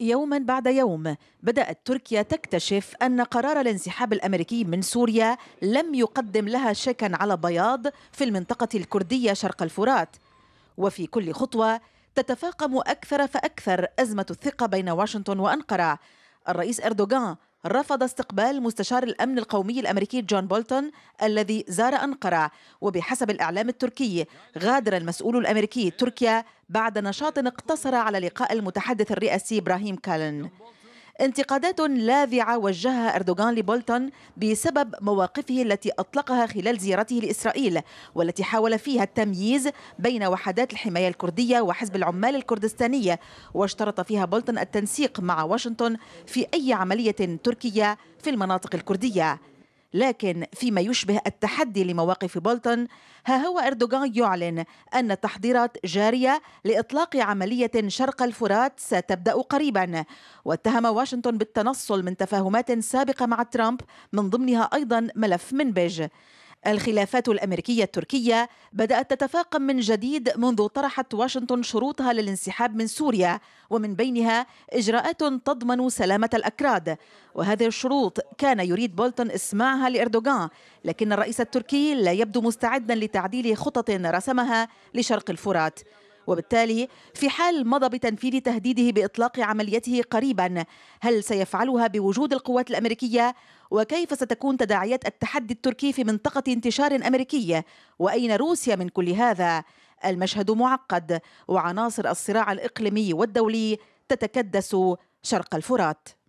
يوما بعد يوم بدأت تركيا تكتشف أن قرار الانسحاب الأمريكي من سوريا لم يقدم لها شيكا على بياض في المنطقة الكردية شرق الفرات وفي كل خطوة تتفاقم أكثر فأكثر أزمة الثقة بين واشنطن وأنقرة الرئيس أردوغان رفض استقبال مستشار الأمن القومي الأمريكي جون بولتون الذي زار أنقرة وبحسب الإعلام التركي غادر المسؤول الأمريكي تركيا بعد نشاط اقتصر على لقاء المتحدث الرئاسي إبراهيم كالن انتقادات لاذعة وجهها أردوغان لبولتون بسبب مواقفه التي أطلقها خلال زيارته لإسرائيل والتي حاول فيها التمييز بين وحدات الحماية الكردية وحزب العمال الكردستانية واشترط فيها بولتون التنسيق مع واشنطن في أي عملية تركية في المناطق الكردية لكن فيما يشبه التحدي لمواقف بولتون ها هو أردوغان يعلن أن التحضيرات جارية لإطلاق عملية شرق الفرات ستبدأ قريبا واتهم واشنطن بالتنصل من تفاهمات سابقة مع ترامب من ضمنها أيضا ملف منبج الخلافات الامريكيه التركيه بدات تتفاقم من جديد منذ طرحت واشنطن شروطها للانسحاب من سوريا ومن بينها اجراءات تضمن سلامه الاكراد وهذه الشروط كان يريد بولتون اسماعها لاردوغان لكن الرئيس التركي لا يبدو مستعدا لتعديل خطط رسمها لشرق الفرات وبالتالي في حال مضى بتنفيذ تهديده باطلاق عمليته قريبا هل سيفعلها بوجود القوات الامريكيه وكيف ستكون تداعيات التحدي التركي في منطقه انتشار امريكي واين روسيا من كل هذا المشهد معقد وعناصر الصراع الاقليمي والدولي تتكدس شرق الفرات